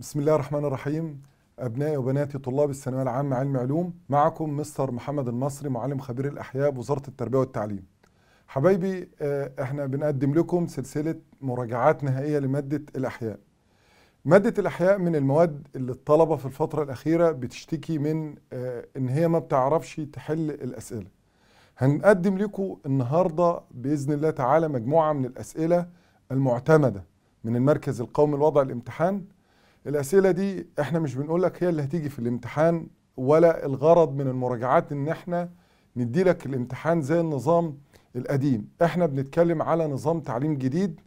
بسم الله الرحمن الرحيم أبنائي وبناتي طلاب الثانوية العامة علم علوم معكم مستر محمد المصري معلم خبير الأحياء بوزارة التربية والتعليم حبايبي آه، احنا بنقدم لكم سلسلة مراجعات نهائية لمادة الأحياء مادة الأحياء من المواد اللي الطلبة في الفترة الأخيرة بتشتكي من آه، إن هي ما بتعرفش تحل الأسئلة هنقدم لكم النهاردة بإذن الله تعالى مجموعة من الأسئلة المعتمدة من المركز القومي لوضع الامتحان الاسئله دي احنا مش بنقول لك هي اللي هتيجي في الامتحان ولا الغرض من المراجعات ان احنا ندي لك الامتحان زي النظام القديم احنا بنتكلم على نظام تعليم جديد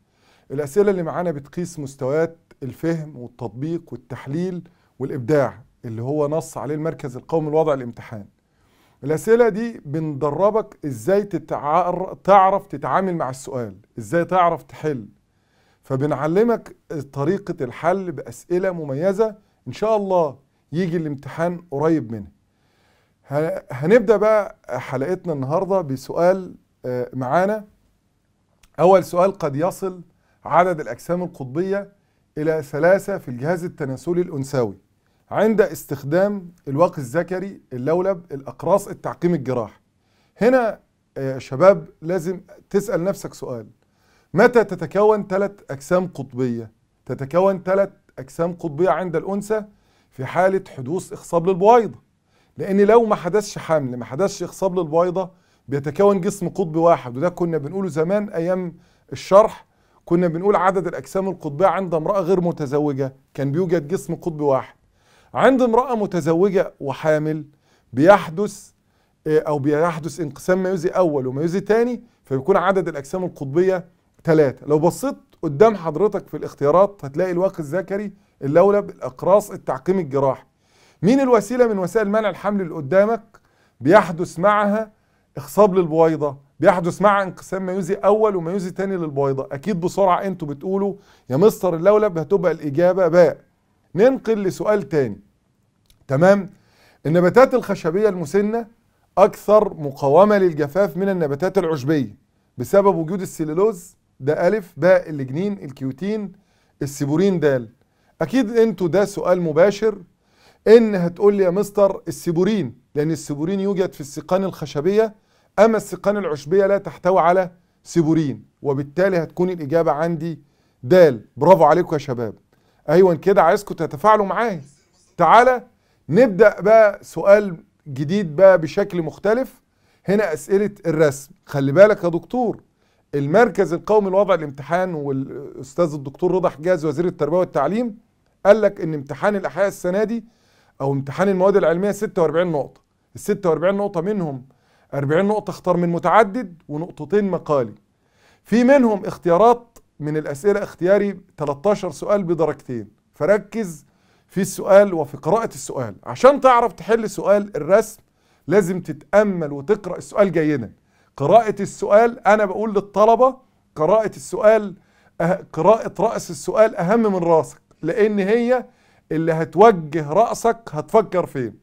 الاسئله اللي معانا بتقيس مستويات الفهم والتطبيق والتحليل والابداع اللي هو نص عليه المركز القومي لوضع الامتحان الاسئله دي بندربك ازاي تتعرف تعرف تتعامل مع السؤال ازاي تعرف تحل فبنعلمك طريقة الحل بأسئلة مميزة إن شاء الله يجي الامتحان قريب منه هنبدأ بقى حلقتنا النهاردة بسؤال آه، معانا أول سؤال قد يصل عدد الأجسام القطبية إلى ثلاثة في الجهاز التناسلي الأنثوي عند استخدام الواقي الذكري اللولب الأقراص التعقيم الجراح هنا يا آه، شباب لازم تسأل نفسك سؤال متى تتكون ثلاث أجسام قطبية؟ تتكون ثلاث أجسام قطبية عند الأنثى في حالة حدوث إخصاب للبويضة لأن لو ما حدثش حمل ما حدثش إخصاب للبويضة بيتكون جسم قطبي واحد وده كنا بنقوله زمان أيام الشرح كنا بنقول عدد الأجسام القطبية عند امرأة غير متزوجة كان بيوجد جسم قطبي واحد عند امرأة متزوجة وحامل بيحدث آه، أو بيحدث انقسام ميوزي أول وميوزي تاني فبيكون عدد الأجسام القطبية ثلاثة لو بصيت قدام حضرتك في الاختيارات هتلاقي الواقي الذكري اللولب الأقراص التعقيم الجراحي مين الوسيلة من وسائل منع الحمل اللي قدامك بيحدث معها إخصاب للبويضة بيحدث معها انقسام ميوزي أول وميوزي تاني للبويضة أكيد بسرعة أنتوا بتقولوا يا مستر اللولب هتبقى الإجابة باء ننقل لسؤال تاني تمام النباتات الخشبية المسنة أكثر مقاومة للجفاف من النباتات العشبية بسبب وجود السليلوز ده ألف باء الجنين الكيوتين السيبورين دال أكيد أنتوا ده سؤال مباشر إن هتقول لي يا مستر السيبورين لأن السيبورين يوجد في السيقان الخشبية أما السيقان العشبية لا تحتوي على سيبورين وبالتالي هتكون الإجابة عندي دال برافو عليكم يا شباب أيوة كده عايزكم تتفاعلوا معايا تعالى نبدأ بقى سؤال جديد بقى بشكل مختلف هنا أسئلة الرسم خلي بالك يا دكتور المركز القومي لوضع الامتحان والاستاذ الدكتور رضا حجاز وزير التربيه والتعليم قال لك ان امتحان الاحياء السنه دي او امتحان المواد العلميه 46 نقطه ال 46 نقطه منهم 40 نقطه اختار من متعدد ونقطتين مقالي في منهم اختيارات من الاسئله اختياري 13 سؤال بدرجتين فركز في السؤال وفي قراءه السؤال عشان تعرف تحل سؤال الرسم لازم تتامل وتقرا السؤال جيدا قراءة السؤال أنا بقول للطلبة قراءة السؤال أه، قراءة رأس السؤال أهم من راسك لأن هي اللي هتوجه رأسك هتفكر فين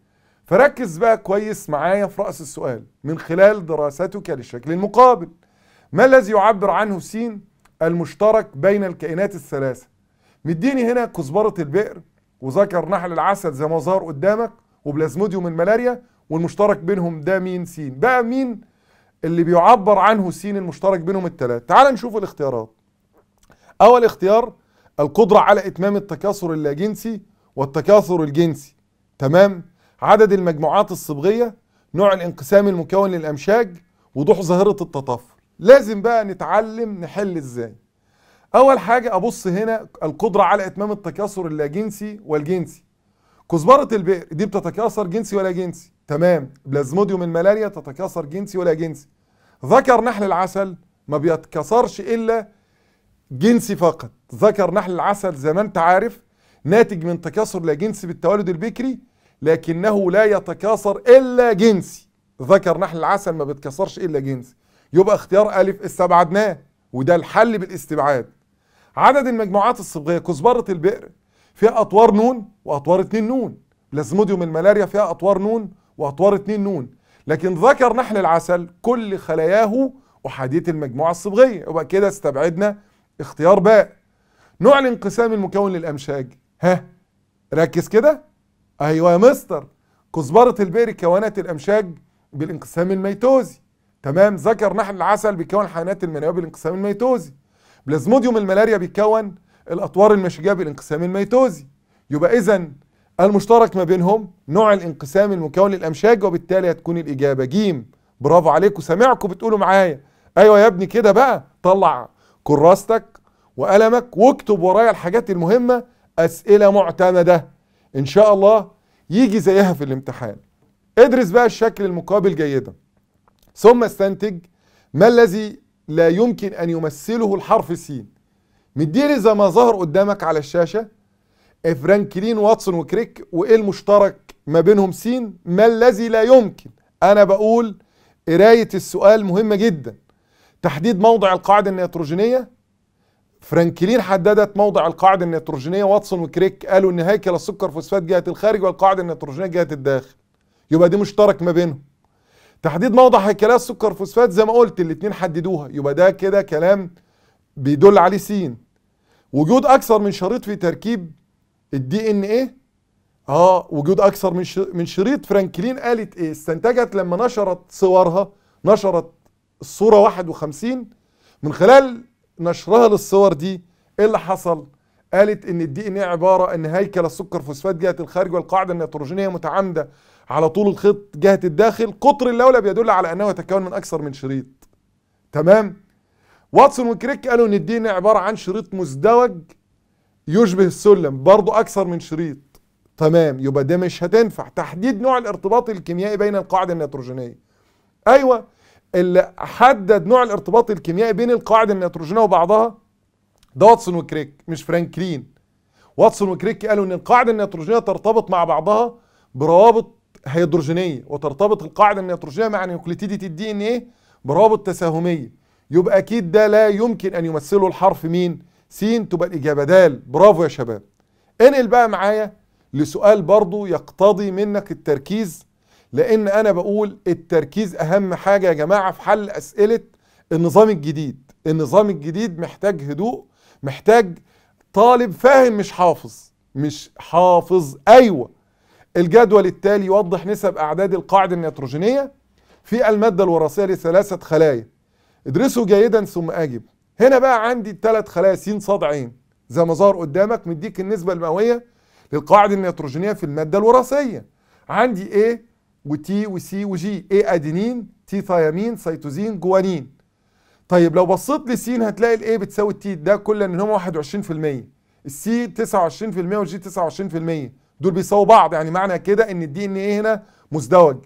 فركز بقى كويس معايا في رأس السؤال من خلال دراستك للشكل المقابل ما الذي يعبر عنه سين المشترك بين الكائنات الثلاثة مديني هنا كزبرة البئر وذكر نحل العسل زي ما ظهر قدامك وبلازموديوم الملاريا والمشترك بينهم ده مين سين بقى مين اللي بيعبر عنه السين المشترك بينهم الثلاث تعال نشوف الاختيارات اول اختيار القدرة على اتمام التكاثر اللاجنسي والتكاثر الجنسي تمام عدد المجموعات الصبغية نوع الانقسام المكون للامشاج وضوح ظاهرة التطفل لازم بقى نتعلم نحل ازاي اول حاجة ابص هنا القدرة على اتمام التكاثر اللاجنسي والجنسي كزبرة البئر دي بتتكاثر جنسي ولا جنسي تمام بلازموديوم الملاريا تتكاثر جنسي ولا جنسي ذكر نحل العسل ما بيتكسرش الا جنسي فقط ذكر نحل العسل زي ما انت عارف ناتج من تكاثر لا جنسي بالتوالد البكري لكنه لا يتكاثر الا جنسي ذكر نحل العسل ما بيتكسرش الا جنسي يبقى اختيار الف استبعدناه وده الحل بالاستبعاد عدد المجموعات الصبغيه كزبره البئر فيها اطوار نون واطوار اتنين نون بلازموديوم الملاريا فيها اطوار نون وأطوار اتنين نون لكن ذكر نحل العسل كل خلاياه أحادية المجموعة الصبغية يبقى كده استبعدنا اختيار باء نوع الانقسام المكون للأمشاج ها ركز كده أيوة يا مستر كزبرة البئر كونت الأمشاج بالانقسام الميتوزي تمام ذكر نحل العسل بيكون حيوانات المنوية بالانقسام الميتوزي بلازموديوم الملاريا بيكون الأطوار المشجية بالانقسام الميتوزي يبقى إذا المشترك ما بينهم نوع الانقسام المكون للامشاج وبالتالي هتكون الاجابه جيم برافو عليكم سامعكم بتقولوا معايا ايوه يا ابني كده بقى طلع كراستك وقلمك واكتب ورايا الحاجات المهمه اسئله معتمده ان شاء الله يجي زيها في الامتحان ادرس بقى الشكل المقابل جيدا ثم استنتج ما الذي لا يمكن ان يمثله الحرف س مديني زي ما ظهر قدامك على الشاشه فرانكلين واتسون وكريك وايه المشترك ما بينهم سين ما الذي لا يمكن انا بقول قرايه السؤال مهمه جدا تحديد موضع القاعده النيتروجينيه فرانكلين حددت موضع القاعده النيتروجينيه واتسون وكريك قالوا ان هيكل السكر فوسفات جهه الخارج والقاعده النيتروجينيه جهه الداخل يبقى دي مشترك ما بينهم تحديد موضع هيكلات السكر فوسفات زي ما قلت الاثنين حددوها يبقى ده كده كلام بيدل عليه سين وجود اكثر من شريط في تركيب الدي ان ايه اه وجود اكثر من من شريط فرانكلين قالت ايه استنتجت لما نشرت صورها نشرت الصوره 51 من خلال نشرها للصور دي ايه اللي حصل قالت ان الدي ان ايه عباره ان هيكل السكر فوسفات جهه الخارج والقاعده النيتروجينيه متعامده على طول الخط جهه الداخل قطر اللولب يدل على انه يتكون من اكثر من شريط تمام واتسون وكريك قالوا ان الدي ان ايه عباره عن شريط مزدوج يشبه السلم برضه اكثر من شريط تمام يبقى ده مش هتنفع تحديد نوع الارتباط الكيميائي بين القاعده النيتروجينيه ايوه اللي حدد نوع الارتباط الكيميائي بين القاعده النيتروجينيه وبعضها ده واتسون وكريك مش فرانكلين واتسون وكريك قالوا ان القاعده النيتروجينيه ترتبط مع بعضها بروابط هيدروجينيه وترتبط القاعده النيتروجينيه مع نيوكليتيديه الدي ان ايه بروابط تساهميه يبقى اكيد ده لا يمكن ان يمثله الحرف مين س تبقى الإجابة د برافو يا شباب انقل بقى معايا لسؤال برضو يقتضي منك التركيز لأن أنا بقول التركيز أهم حاجة يا جماعة في حل أسئلة النظام الجديد النظام الجديد محتاج هدوء محتاج طالب فاهم مش حافظ مش حافظ أيوة الجدول التالي يوضح نسب أعداد القاعدة النيتروجينية في المادة الوراثية لثلاثة خلايا ادرسوا جيدا ثم أجب هنا بقى عندي الثلاث خلايا س ص عين زي ما ظهر قدامك مديك النسبه المئويه للقاعده النيتروجينيه في الماده الوراثيه عندي A وتي وسي وجي، A ادينين T ثيامين سيتوزين جوانين طيب لو بصيت لس هتلاقي الاي بتساوي التي ده كل ان هم 21% السي 29% والجي 29% دول بيساووا بعض يعني معنى كده ان الدي ان هنا مزدوج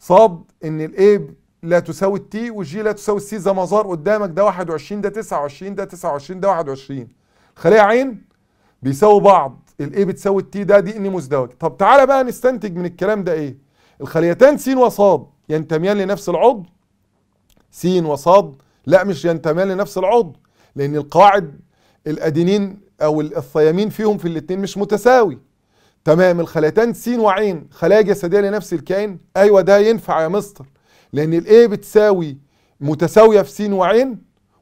صاد ان الاي لا تساوي التي والجي لا تساوي السي زي ما ظهر قدامك ده 21 ده 29 ده 29 ده 21 الخلية عين بيساوي بعض الاي بتساوي التي ده دي ان مزدوج طب تعالى بقى نستنتج من الكلام ده ايه الخليتان س وص ينتميان لنفس العضو س وص لا مش ينتميان لنفس العضو لان القواعد الادينين او الثيامين فيهم في الاثنين مش متساوي تمام الخليتان س وعين خلايا جسديه لنفس الكائن ايوه ده ينفع يا مستر لان الاي بتساوي متساويه في س وعين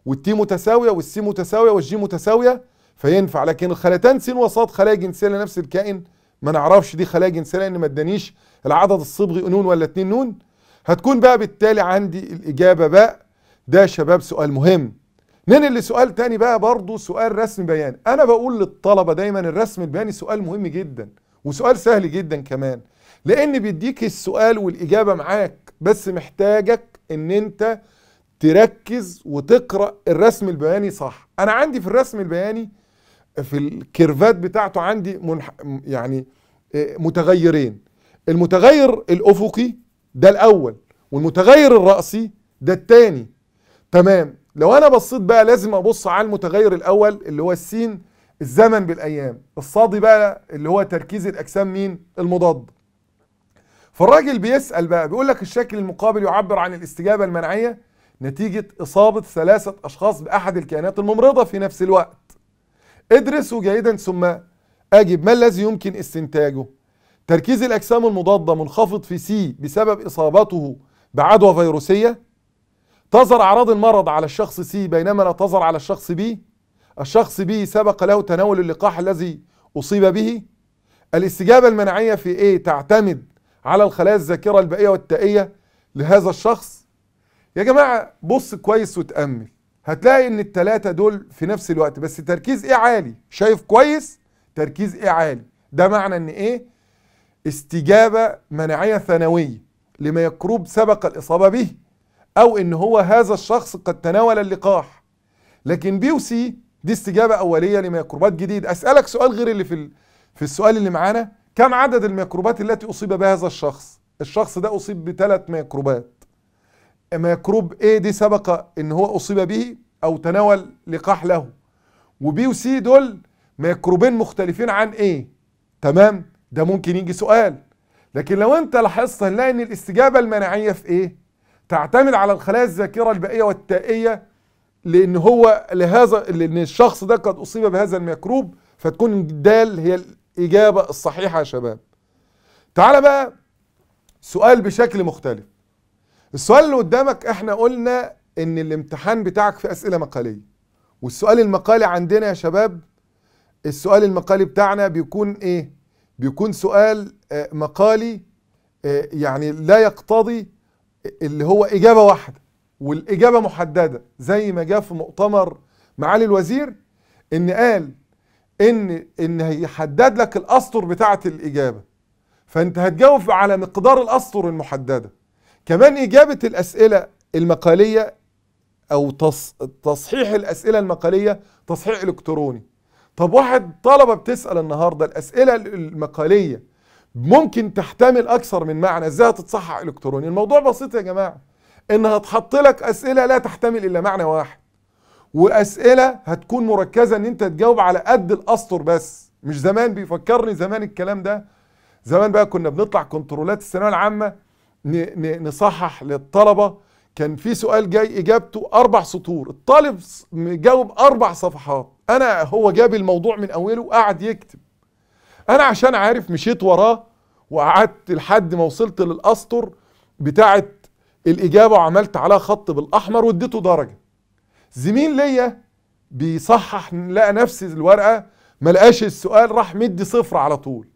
والتي متساويه والسي متساويه والجي متساويه فينفع لكن الخليتان س وصاد خلايا جنسيه لنفس الكائن ما نعرفش دي خلايا جنسيه لان ما ادانيش العدد الصبغي نون ولا اتنين نون هتكون بقى بالتالي عندي الاجابه باء ده شباب سؤال مهم اللي سؤال تاني بقى برضه سؤال رسم بيان انا بقول للطلبه دايما الرسم البياني سؤال مهم جدا وسؤال سهل جدا كمان لان بيديك السؤال والاجابه معاك بس محتاجك ان انت تركز وتقرا الرسم البياني صح انا عندي في الرسم البياني في الكيرفات بتاعته عندي منح... يعني آه، متغيرين المتغير الافقي ده الاول والمتغير الراسي ده الثاني تمام لو انا بصيت بقى لازم ابص على المتغير الاول اللي هو السين الزمن بالايام الصادي بقى اللي هو تركيز الاجسام مين المضاد فالراجل بيسأل بقى بيقول لك الشكل المقابل يعبر عن الاستجابة المناعية نتيجة إصابة ثلاثة أشخاص بأحد الكائنات الممرضة في نفس الوقت ادرسوا جيدا ثم أجب ما الذي يمكن استنتاجه تركيز الأجسام المضادة منخفض في سي بسبب إصابته بعدوى فيروسية تظهر أعراض المرض على الشخص سي بينما لا تظهر على الشخص بي الشخص بي سبق له تناول اللقاح الذي أصيب به الاستجابة المناعية في ايه تعتمد على الخلايا الذاكره البائيه والتائيه لهذا الشخص يا جماعه بص كويس وتامل هتلاقي ان الثلاثه دول في نفس الوقت بس تركيز ايه عالي شايف كويس تركيز ايه عالي ده معنى ان ايه استجابه مناعيه ثانويه لما يكروب سبق الاصابه به او ان هو هذا الشخص قد تناول اللقاح لكن بي وسي دي استجابه اوليه لميكروبات جديد اسالك سؤال غير اللي في في السؤال اللي معانا كم عدد الميكروبات التي أصيب بها هذا الشخص الشخص ده أصيب بثلاث ميكروبات ميكروب A دي سبق إن هو أصيب به أو تناول لقاح له وبي وسي دول ميكروبين مختلفين عن A تمام ده ممكن يجي سؤال لكن لو انت لاحظت هنلاقي ان الاستجابه المناعيه في ايه تعتمد على الخلايا الذاكره البائيه والتائيه لان هو لهذا لان الشخص ده قد اصيب بهذا الميكروب فتكون دال هي الإجابة الصحيحة يا شباب تعالى بقى سؤال بشكل مختلف السؤال اللي قدامك احنا قلنا ان الامتحان بتاعك في أسئلة مقالية والسؤال المقالي عندنا يا شباب السؤال المقالي بتاعنا بيكون ايه بيكون سؤال آه، مقالي آه، يعني لا يقتضي اللي هو إجابة واحدة والإجابة محددة زي ما جاء في مؤتمر معالي الوزير إن قال ان ان هيحدد لك الاسطر بتاعه الاجابه فانت هتجاوب على مقدار الاسطر المحدده كمان اجابه الاسئله المقاليه او تص... تصحيح الاسئله المقاليه تصحيح الكتروني طب واحد طلبه بتسال النهارده الاسئله المقاليه ممكن تحتمل اكثر من معنى ازاي هتتصحح الكتروني الموضوع بسيط يا جماعه ان هتحط لك اسئله لا تحتمل الا معنى واحد واسئله هتكون مركزه ان انت تجاوب على قد الاسطر بس مش زمان بيفكرني زمان الكلام ده زمان بقى كنا بنطلع كنترولات الثانويه العامه نصحح للطلبه كان في سؤال جاي اجابته اربع سطور الطالب مجاوب اربع صفحات انا هو جاب الموضوع من اوله قعد يكتب انا عشان عارف مشيت وراه وقعدت لحد ما وصلت للاسطر بتاعه الاجابه وعملت عليها خط بالاحمر واديته درجه زميل ليا بيصحح لقى نفس الورقه ما لقاش السؤال راح مدي صفر على طول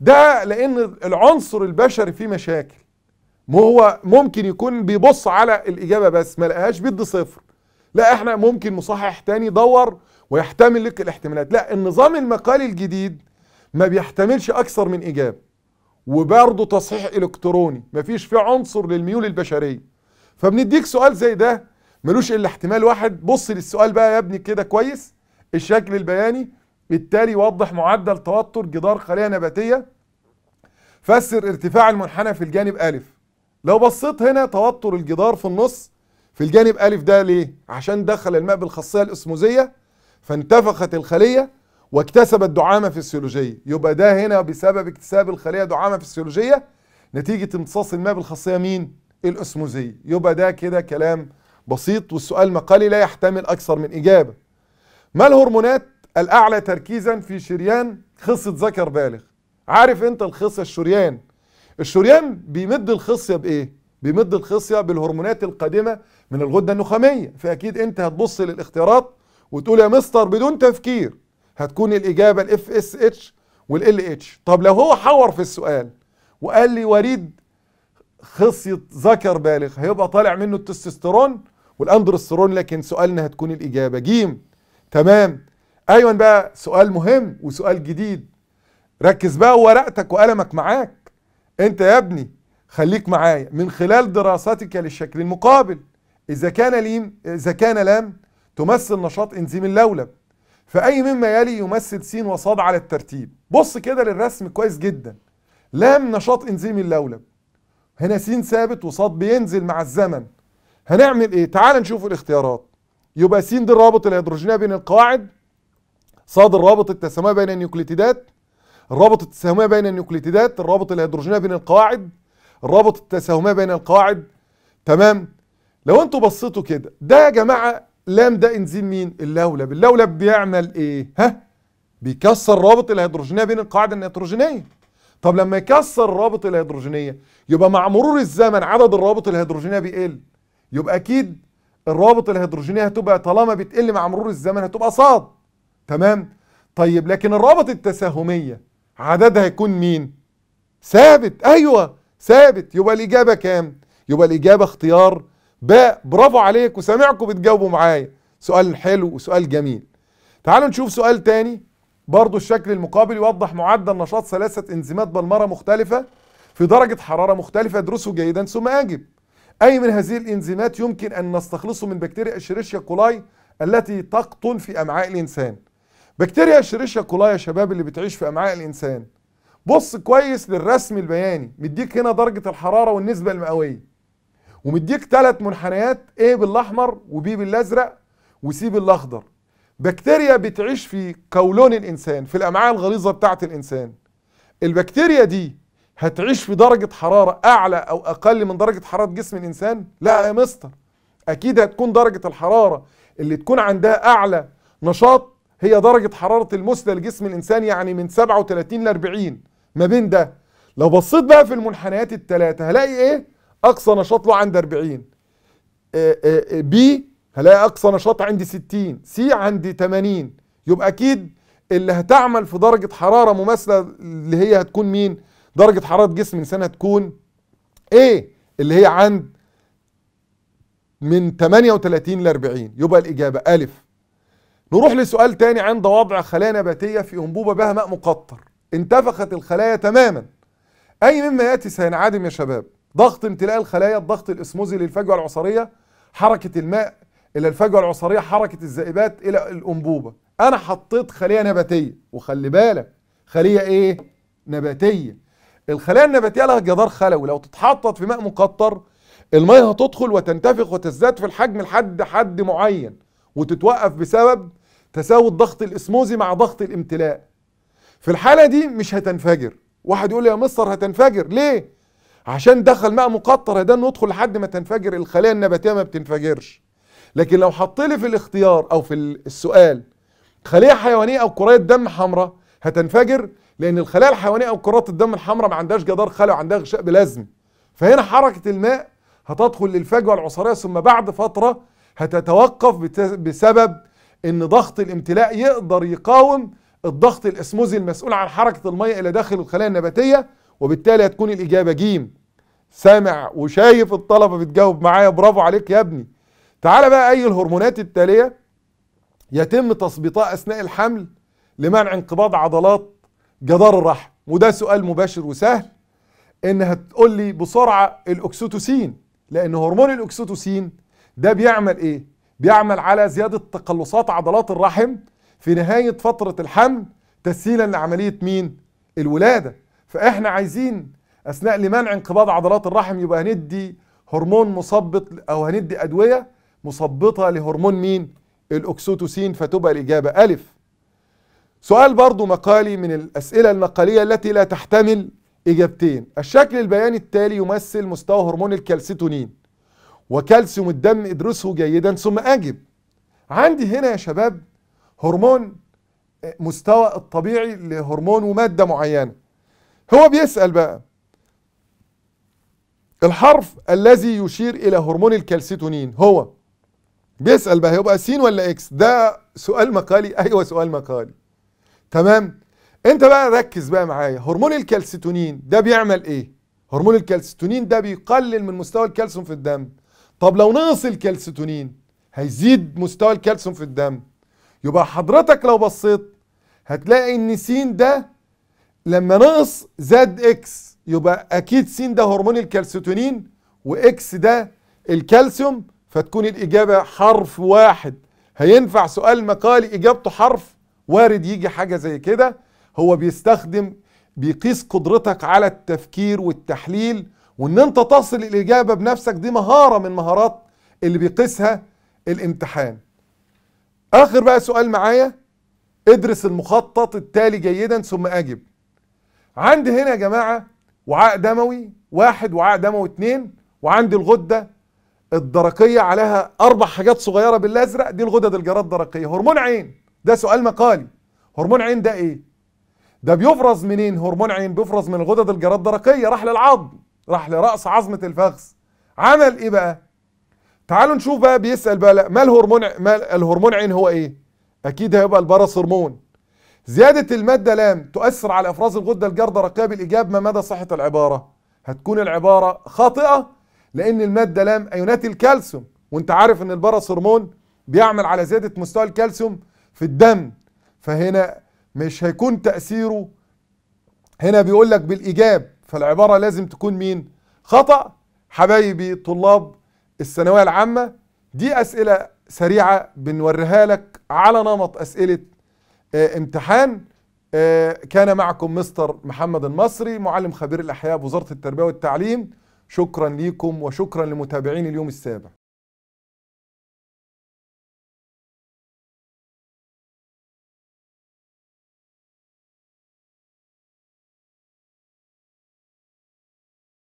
ده لان العنصر البشري فيه مشاكل ما هو ممكن يكون بيبص على الاجابه بس ما لقاهاش بيدي صفر لا احنا ممكن مصحح تاني يدور ويحتمل لك الاحتمالات لا النظام المقالي الجديد ما بيحتملش اكثر من اجابه وبرضه تصحيح الكتروني ما فيش فيه عنصر للميول البشريه فبنديك سؤال زي ده ملوش الا احتمال واحد بص للسؤال بقى يا ابني كده كويس الشكل البياني بالتالي يوضح معدل توتر جدار خليه نباتيه فسر ارتفاع المنحنى في الجانب أ لو بصيت هنا توتر الجدار في النص في الجانب أ ده ليه؟ عشان دخل الماء بالخاصية الأسموزية فانتفخت الخلية واكتسبت دعامة فسيولوجية يبقى ده هنا بسبب اكتساب الخلية دعامة فسيولوجية نتيجة امتصاص الماء بالخاصية مين؟ الأسموزية يبقى ده كده كلام بسيط والسؤال مقالي لا يحتمل أكثر من إجابة ما الهرمونات الأعلى تركيزا في شريان خصة ذكر بالغ عارف أنت الخصية الشريان الشريان بيمد الخصية بإيه؟ بيمد الخصية بالهرمونات القادمة من الغدة النخامية فأكيد أنت هتبص للاختيارات وتقول يا مستر بدون تفكير هتكون الإجابة الاف اس اتش LH اتش طب لو هو حور في السؤال وقال لي وريد خصية ذكر بالغ هيبقى طالع منه التستوستيرون والاندروستيرون لكن سؤالنا هتكون الاجابه جيم تمام ايوه بقى سؤال مهم وسؤال جديد ركز بقى ورقتك وقلمك معاك انت يا ابني خليك معايا من خلال دراستك للشكل المقابل اذا كان ليم اذا كان لام تمثل نشاط انزيم اللولب فأي مما يلي يمثل س وص على الترتيب بص كده للرسم كويس جدا لام نشاط انزيم اللولب هنا س ثابت وصاد بينزل مع الزمن هنعمل ايه تعال نشوف الاختيارات يبقى س دي الرابط الهيدروجينيه بين القواعد ص الرابط التسامية بين النيوكليتيدات الرابط التساهمية بين النيوكليتيدات الرابط الهيدروجينية بين القواعد الرابط التساهمية بين القواعد تمام لو انتوا بصيتوا كده ده يا جماعة لام ده انزيم مين اللولب اللولب بيعمل ايه ها بيكسر رابط الهيدروجينية بين القواعد النيتروجينية طب لما يكسر الرابط الهيدروجينية يبقى مع مرور الزمن عدد الرابط الهيدروجينية بيقل يبقى اكيد الروابط الهيدروجينيه هتبقى طالما بتقل مع مرور الزمن هتبقى صاد تمام طيب لكن الروابط التساهميه عددها هيكون مين ثابت ايوه ثابت يبقى الاجابه كام يبقى الاجابه اختيار باء برافو عليك وسامعكم بتجاوبوا معايا سؤال حلو وسؤال جميل تعالوا نشوف سؤال تاني برضو الشكل المقابل يوضح معدل نشاط ثلاثة انزيمات بالمرة مختلفة في درجة حرارة مختلفة ادرسه جيدا ثم اجب أي من هذه الإنزيمات يمكن أن نستخلصه من بكتيريا أشيريشيا كولاي التي تقطن في أمعاء الإنسان بكتيريا أشيريشيا كولاي يا شباب اللي بتعيش في أمعاء الإنسان بص كويس للرسم البياني مديك هنا درجة الحرارة والنسبة المئوية ومديك ثلاث منحنيات A بالأحمر وB بالأزرق وسي بالأخضر بكتيريا بتعيش في كولون الإنسان في الأمعاء الغليظة بتاعت الإنسان البكتيريا دي هتعيش في درجة حرارة أعلى أو أقل من درجة حرارة جسم الإنسان؟ لا يا مستر أكيد هتكون درجة الحرارة اللي تكون عندها أعلى نشاط هي درجة حرارة المثلى لجسم الإنسان يعني من 37 ل 40 ما بين ده لو بصيت بقى في المنحنيات الثلاثة هلاقي إيه؟ أقصى نشاط له عند 40 آه، آه، آه، بي هلاقي أقصى نشاط عندي 60 سي عندي 80 يبقى أكيد اللي هتعمل في درجة حرارة مماثلة اللي هي هتكون مين؟ درجه حراره جسم الانسان هتكون ايه اللي هي عند من 38 ل 40 يبقى الاجابه الف نروح لسؤال تاني عند وضع خلايا نباتيه في انبوبه بها ماء مقطر انتفخت الخلايا تماما اي مما ياتي سينعدم يا شباب ضغط امتلاء الخلايا الضغط الاسموزي للفجوه العصرية حركه الماء الى الفجوه العصرية حركه الذائبات الى الانبوبه انا حطيت خليه نباتيه وخلي بالك خليه ايه نباتيه الخلايا النباتيه لها جدار خلوي لو تتحطط في ماء مقطر الميه هتدخل وتنتفخ وتزداد في الحجم لحد حد معين وتتوقف بسبب تساوي الضغط الاسموزي مع ضغط الامتلاء في الحاله دي مش هتنفجر واحد يقول لي يا مستر هتنفجر ليه عشان دخل ماء مقطر ده ندخل لحد ما تنفجر الخلايا النباتيه ما بتنفجرش لكن لو حط لي في الاختيار او في السؤال خليه حيوانيه او كريه دم حمراء هتنفجر لان الخلايا الحيوانيه او كرات الدم الحمراء ما عندهاش جدار خلوي وعندها غشاء بلازمي فهنا حركه الماء هتدخل للفجوه العصاريه ثم بعد فتره هتتوقف بسبب ان ضغط الامتلاء يقدر يقاوم الضغط الاسموزي المسؤول عن حركه الميه الى داخل الخلايا النباتيه وبالتالي هتكون الاجابه جيم سامع وشايف الطلبه بتجاوب معايا برافو عليك يا ابني تعالى بقى اي الهرمونات التاليه يتم تثبيطها اثناء الحمل لمنع انقباض عضلات جدار الرحم وده سؤال مباشر وسهل ان هتقول لي بسرعه الاكسيتوسين لان هرمون الاكسيتوسين ده بيعمل ايه بيعمل على زياده تقلصات عضلات الرحم في نهايه فتره الحمل تسهيلا لعمليه مين الولاده فاحنا عايزين اثناء لمنع انقباض عضلات الرحم يبقى هندي هرمون مثبط او هندي ادويه مثبطه لهرمون مين الاكسيتوسين فتبقى الاجابه الف سؤال برضو مقالي من الأسئلة المقالية التي لا تحتمل إجابتين الشكل البياني التالي يمثل مستوى هرمون الكالسيتونين وكالسيوم الدم ادرسه جيدا ثم أجب عندي هنا يا شباب هرمون آه، مستوى الطبيعي لهرمون ومادة معينة هو بيسأل بقى الحرف الذي يشير إلى هرمون الكالسيتونين هو بيسأل بقى هيبقى سين ولا اكس ده سؤال مقالي ايوه سؤال مقالي تمام انت بقى ركز بقى معايا هرمون الكالسيتونين ده بيعمل ايه هرمون الكالسيتونين ده بيقلل من مستوى الكالسيوم في الدم طب لو نقص الكالسيتونين هيزيد مستوى الكالسيوم في الدم يبقى حضرتك لو بصيت هتلاقي ان س ده لما نقص زاد اكس يبقى اكيد س ده هرمون الكالسيتونين واكس ده الكالسيوم فتكون الاجابه حرف واحد هينفع سؤال مقالي اجابته حرف وارد يجي حاجة زي كده هو بيستخدم بيقيس قدرتك على التفكير والتحليل وان انت تصل الاجابه بنفسك دي مهاره من مهارات اللي بيقيسها الامتحان اخر بقى سؤال معايا ادرس المخطط التالي جيدا ثم اجب عندي هنا يا جماعه وعاء دموي واحد وعاء دموي اتنين وعندي الغده الدرقيه عليها اربع حاجات صغيره بالازرق دي الغدد الجراد الدرقيه هرمون عين ده سؤال مقالي هرمون عين ده ايه ده بيفرز منين هرمون عين بيفرز من الغدد الدرقية راح للعظم راح لراس عظمه الفخذ عمل ايه بقى تعالوا نشوف بقى بيسال بقى ما الهرمون ما الهرمون عين هو ايه اكيد هيبقى البرس هرمون زياده الماده لام تؤثر على افراز الغده الجرادرقيه بالايجاب ما مدى صحه العباره هتكون العباره خاطئه لان الماده لام ايونات الكالسيوم وانت عارف ان البرس هرمون بيعمل على زياده مستوى الكالسيوم في الدم فهنا مش هيكون تأثيره هنا بيقول لك بالإيجاب فالعبارة لازم تكون مين خطأ حبايبي طلاب الثانوية العامة دي أسئلة سريعة بنوريها لك على نمط أسئلة آه، امتحان آه، كان معكم مستر محمد المصري معلم خبير الأحياء بوزارة التربية والتعليم شكرا ليكم وشكرا لمتابعين اليوم السابع